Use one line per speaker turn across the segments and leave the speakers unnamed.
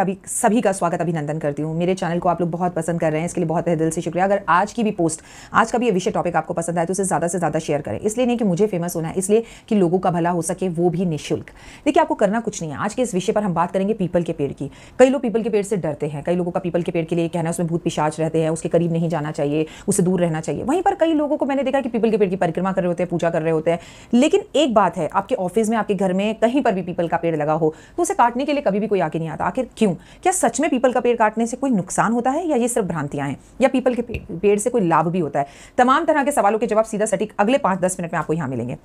अभी सभी का स्वागत अभिनंदन करती हूँ मेरे चैनल को आप लोग बहुत पसंद कर रहे हैं इसके लिए बहुत दिल से शुक्रिया अगर आज की भी पोस्ट आज का भी ये विषय टॉपिक आपको पसंद आए तो उसे ज़्यादा से ज़्यादा शेयर करें इसलिए नहीं कि मुझे फेमस होना है इसलिए कि लोगों का भला हो सके वो भी निःशुल्क देखिए आपको करना कुछ नहीं है आज के इस विषय पर हम बात करेंगे पीपल के पेड़ की कई लोग पीपल के पेड़ से डरते हैं कई लोगों का पीपल के पेड़ के लिए कहना उसमें भूत पिशाच रहते हैं उसके करीब नहीं जाना चाहिए उससे दूर रहना चाहिए वहीं पर कई लोगों को मैंने देखा कि पीपल के पेड़ की परिक्रमा कर रहे होते हैं पूजा कर रहे होते हैं लेकिन एक बात है आपके ऑफिस में आपके घर में कहीं पर भी पीपल का पेड़ लगा हो तो उसे काटने के लिए कभी भी कोई आके नहीं आता आखिर क्यों क्या सच में पीपल का पेड़ काटने से कोई नुकसान होता है या ये सिर्फ भ्रांतियां हैं या पीपल के पेड़ से कोई लाभ भी होता है तमाम तरह के सवालों के जवाब सीधा सटीक अगले पाँच दस मिनट में आपको यहाँ मिलेंगे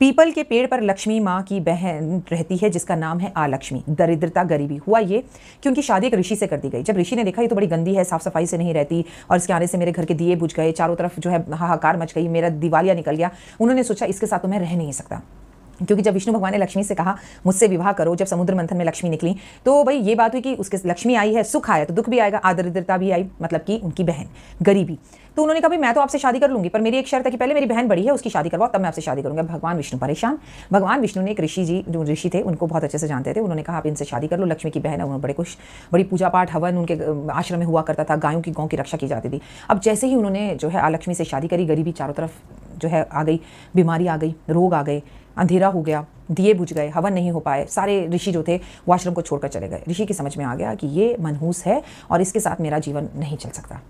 पीपल के पेड़ पर लक्ष्मी माँ की बहन रहती है जिसका नाम है आलक्ष्मी दरिद्रता गरीबी हुआ ये क्योंकि शादी एक ऋषि से कर दी गई जब ऋषि ने देखा ये तो बड़ी गंदी है साफ सफाई से नहीं रहती और इसके आने से मेरे घर के दिए बुझ गए चारों तरफ जो है हाहाकार मच गई मेरा दिवालिया निकल गया उन्होंने सोचा इसके साथ तो मैं रह नहीं सकता क्योंकि जब विष्णु भगवान ने लक्ष्मी से कहा मुझसे विवाह करो जब समुद्र मंथन में लक्ष्मी निकली तो भाई ये बात हुई कि उसके लक्ष्मी आई है सुख आया तो दुख भी आएगा आदरिद्रता भी आई मतलब कि उनकी बहन गरीबी तो उन्होंने कहा मैं तो आपसे शादी कर लूंगी पर मेरी एक शर्त है कि पहले मेरी बहन बड़ी है उसकी शादी करवाओ तब मैं आपसे शादी करूंगा भगवान विष्णु परेशान भगवान विष्णु ने एक ऋषि जी जो ऋषि थे उनको बहुत अच्छे से जानते थे उन्होंने कहा आप इनसे शादी कर लो लक्ष्मी की बहन है उन्होंने बड़े कुछ बड़ी पूजा पाठ हवन उनके आश्रम में हुआ करता था गायों की गाँव की रक्षा की जाती थी अब जैसे ही उन्होंने जो है लक्ष्मी से शादी करी गरीबी चारों तरफ जो है आ गई बीमारी आ गई रोग आ गए अंधेरा हो गया दिए बुझ गए हवन नहीं हो पाए सारे ऋषि जो थे वो आश्रम को छोड़कर चले गए ऋषि की समझ में आ गया कि ये मनहूस है और इसके साथ मेरा जीवन नहीं चल सकता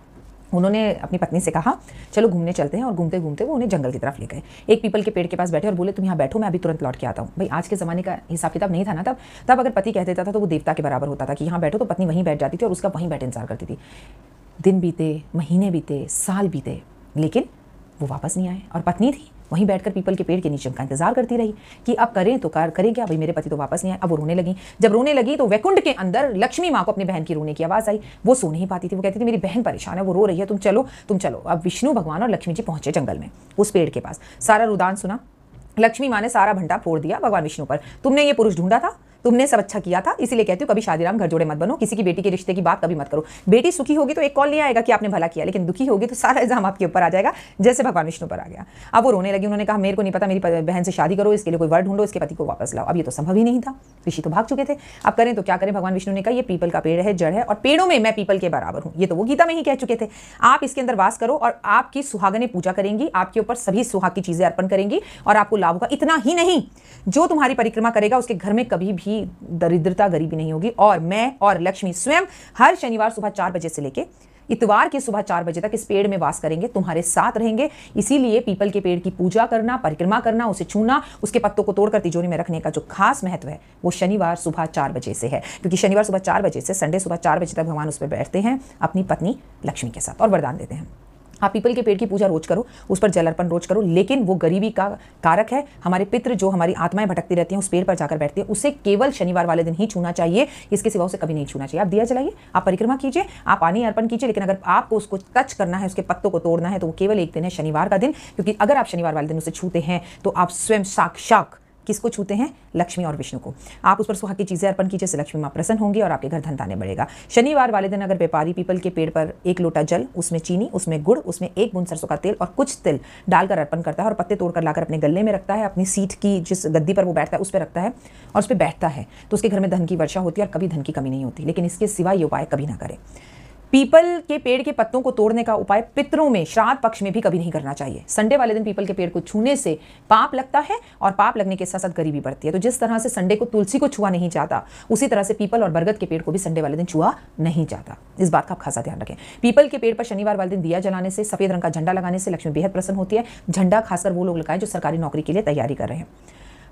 उन्होंने अपनी पत्नी से कहा चलो घूमने चलते हैं और घूमते घूमते वो उन्हें जंगल की तरफ ले गए एक पीपल के पेड़ के पास बैठे और बोले तुम यहाँ बैठो मैं अभी तुरंत लौट के आता हूँ भाई आज के ज़माने का हिसाब किताब नहीं था ना तब तब अगर पति कह देता था तो वो देवता के बराबर होता था कि यहाँ बैठो तो पत्नी वहीं बैठ जाती थी और उसका वहीं बैठ इंतजार करती थी दिन बीते महीने बीते साल बीते लेकिन वो वापस नहीं आए और पत्नी थी वहीं बैठकर पीपल के पेड़ के नीचे उनका इंतजार करती रही कि अब करें तो कार करें क्या भाई मेरे पति तो वापस नहीं आए अब वो रोने लगी जब रोने लगी तो वैकुंड के अंदर लक्ष्मी माँ को अपनी बहन की रोने की आवाज़ आई वो सो नहीं पाती थी वो कहती थी मेरी बहन परेशान है वो रो रही है तुम चलो तुम चलो अब विष्णु भगवान और लक्ष्मी जी पहुंचे जंगल में उस पेड़ के पास सारा रुदान सुना लक्ष्मी माँ ने सारा भंडा फोड़ दिया भगवान विष्णु पर तुमने ये पुरुष ढूंढा था तुमने सब अच्छा किया था इसीलिए कहती हूँ कभी शादीराम घर जोड़े मत बनो किसी की बेटी के रिश्ते की बात कभी मत करो बेटी सुखी होगी तो एक कॉल नहीं आएगा कि आपने भला किया लेकिन दुखी होगी तो सारा इल्जाम आपके ऊपर आ जाएगा जैसे भगवान विष्णु पर आ गया अब वो रोने लगी उन्होंने कहा मेरे को नहीं पता मेरी बहन से शादी करो इसके लिए कोई वर्ड ढूंढो इसके पति को वापस लाओ अब ये तो संभव ही नहीं था ऋषि तो भाग चुके थे अब करें तो क्या करें भगवान विष्णु ने कहा ये पीपल का पेड़ है जड़ है और पेड़ों में मैं पीपल के बराबर हूँ ये तो वो गीता में ही कह चुके थे आप इसके अंदर वास करो और आपकी सुहागने पूजा करेंगी आपके ऊपर सभी सुहाग की चीजें अर्पण करेंगी और आपको लाभ होगा इतना ही नहीं जो तुम्हारी परिक्रमा करेगा उसके घर में कभी भी की दरिद्रता गरीबी नहीं होगी और मैं और लक्ष्मी स्वयं हर शनिवार सुबह चार बजे से लेकर इतवार के सुबह चार बजे तक इस पेड़ में वास करेंगे तुम्हारे साथ रहेंगे इसीलिए पीपल के पेड़ की पूजा करना परिक्रमा करना उसे छूना उसके पत्तों को तोड़कर तिजोरी में रखने का जो खास महत्व है वो शनिवार सुबह चार बजे से है क्योंकि शनिवार सुबह चार बजे से संडे सुबह चार बजे तक भगवान उस पर बैठते हैं अपनी पत्नी लक्ष्मी के साथ और वरदान देते हैं आप हाँ, पीपल के पेड़ की पूजा रोज करो उस पर जल अर्पण रोज करो लेकिन वो गरीबी का कारक है हमारे पित्र जो हमारी आत्माएं भटकती रहती हैं उस पेड़ पर जाकर बैठते हैं उसे केवल शनिवार वाले दिन ही छूना चाहिए इसके सिवा उसे कभी नहीं छूना चाहिए आप दिया जलाइए आप परिक्रमा कीजिए आप पानी अर्पण कीजिए लेकिन अगर आपको उसको टच करना है उसके पत्तों को तोड़ना है तो वो केवल एक दिन है शनिवार का दिन क्योंकि अगर आप शनिवार वाले दिन उसे छूते हैं तो आप स्वयं साक्षात किसको छूते हैं लक्ष्मी और विष्णु को आप उस पर सुहा की चीज़ें अर्पण कीजिए लक्ष्मी माँ प्रसन्न होंगी और आपके घर धन धाने बढ़ेगा शनिवार वाले दिन अगर व्यापारी पीपल के पेड़ पर एक लोटा जल उसमें चीनी उसमें गुड़ उसमें एक बुन सरसों का तेल और कुछ तिल डालकर अर्पण करता है और पत्ते तोड़कर लाकर अपने गले में रखता है अपनी सीट की जिस गद्दी पर वो बैठता है उस पर रखता है और उस पर बैठता है तो उसके घर में धन की वर्षा होती है और कभी धन की कमी नहीं होती लेकिन इसके सिवा ये उपाय कभी ना करें पीपल के पेड़ के पत्तों को तोड़ने का उपाय पितरों में श्राद्ध पक्ष में भी कभी नहीं करना चाहिए संडे वाले दिन पीपल के पेड़ को छूने से पाप लगता है और पाप लगने के साथ साथ गरीबी बढ़ती है तो जिस तरह से संडे को तुलसी को छुआ नहीं जाता उसी तरह से पीपल और बरगद के पेड़ को भी संडे वाले दिन छुआ नहीं जाता इस बात का आप खासा ध्यान रखें पीपल के पेड़ पर शनिवार वाले दिन दिया जलाने से सफेद रंग का झंडा लगाने से लक्ष्मी बेहद प्रसन्न होती है झंडा खासकर वो लोग लगाएं जो सरकारी नौकरी के लिए तैयारी कर रहे हैं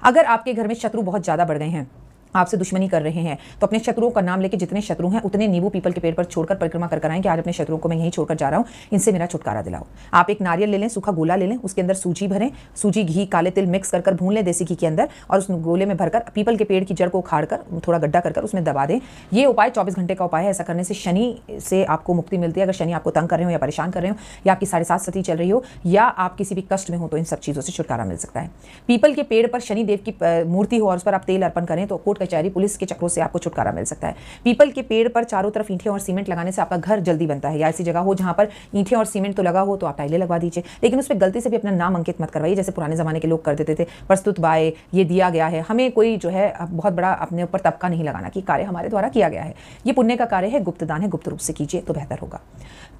अगर आपके घर में शत्रु बहुत ज़्यादा बढ़ गए हैं आपसे दुश्मनी कर रहे हैं तो अपने शत्रुओं का नाम लेके जितने शत्रु हैं उतने नींबू पीपल के पेड़ पर छोड़कर परिक्रमा कर कराएं कि आज अपने शत्रुओं को मैं यहीं छोड़कर जा रहा हूं इनसे मेरा छुटकारा दिलाओ आप एक नारियल ले लें सूखा गोला ले लें उसके अंदर सूजी भरें सूजी घी काले तिल मिक्स कर कर भून लें देसी घी के अंदर और उस गोले में भरकर पीपल के पेड़ की जड़ को उखाड़ कर थोड़ा गड्ढा कर उसमें दबा दें ये उपाय चौबीस घंटे का उपाय है ऐसा करने से शनि से आपको मुक्ति मिलती है अगर शनि आपको तंग कर रहे हो या परेशान कर रहे हो या आपकी साढ़े सात सती चल रही हो या आप किसी भी कष्ट में हो तो इन सब चीज़ों से छुटकारा मिल सकता है पीपल के पेड़ पर शनिदेव की मूर्ति हो और उस पर आप तेल अर्पण करें तो कोट कचहरी पुलिस के चक्रों से आपको छुटकारा मिल सकता है पीपल के पेड़ पर चारों तरफ ईंटें और सीमेंट लगाने से आपका घर जल्दी बनता है या ऐसी जगह हो जहां पर ईंटें और सीमेंट तो लगा हो तो आप टाइले लगवा दीजिए लेकिन उस पर गलती से भी अपना नाम अंकित मत करवाइए जैसे पुराने ज़माने के लोग कर देते थे प्रस्तुत बाय ये दिया गया है हमें कोई जो है बहुत बड़ा अपने ऊपर तबका नहीं लगाना कि कार्य हमारे द्वारा किया गया है ये पुण्य का कार्य है गुप्तदान है गुप्त रूप से कीजिए तो बेहतर होगा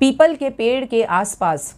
पीपल के पेड़ के आसपास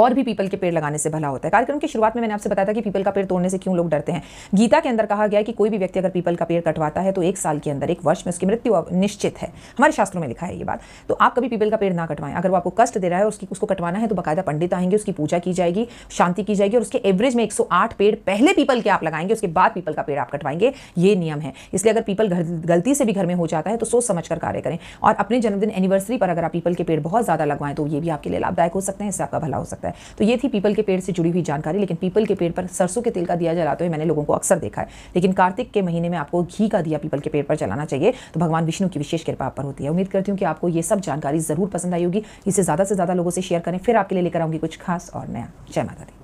और भी पीपल के पेड़ लगाने से भला होता है कार्यक्रम की शुरुआत में मैंने आपसे बताया था कि पीपल का पेड़ तोड़ने से क्यों लोग डरते हैं गीता के अंदर कहा गया है कि कोई भी व्यक्ति अगर पीपल का पेड़ कटवाता है तो एक साल के अंदर एक वर्ष में उसकी मृत्यु निश्चित है हमारे शास्त्रों में लिखा है ये बात तो आप कभी पीपल का पेड़ ना कटवाएं अगर वो आपको कष्ट दे रहा है उसकी उसको कटवाना है तो बाकायदा पंडित आएंगे उसकी पूजा की जाएगी शांति की जाएगी और उसके एवरेज में एक पेड़ पहले पीपल के आप लगाएंगे उसके बाद पीपल का पेड़ आप कटवाएंगे ये नियम है इसलिए अगर पीपल गलती से भी घर में हो जाता है तो सोच समझ कर कार्य करें और अपने जन्मदिन एनिवर्सरी पर अगर आप पीपल के पेड़ बहुत ज़्यादा लगवाएं तो ये भी आपके लिए लाभदायक हो सकते हैं इससे आपका भला हो सकता है सकता है तो ये थी पीपल के पेड़ से जुड़ी हुई जानकारी लेकिन पीपल के पेड़ पर सरसों के तेल का दिया जलाते हुए मैंने लोगों को अक्सर देखा है लेकिन कार्तिक के महीने में आपको घी का दिया पीपल के पेड़ पर जलाना चाहिए तो भगवान विष्णु की विशेष कृपा आप पर होती है उम्मीद करती हूँ कि आपको ये सब जानकारी ज़रूर पसंद आई होगी इसे ज़्यादा से ज़्यादा लोगों से शेयर करें फिर आपके लिए लेकर आऊँगी कुछ खास और नया जय माता दी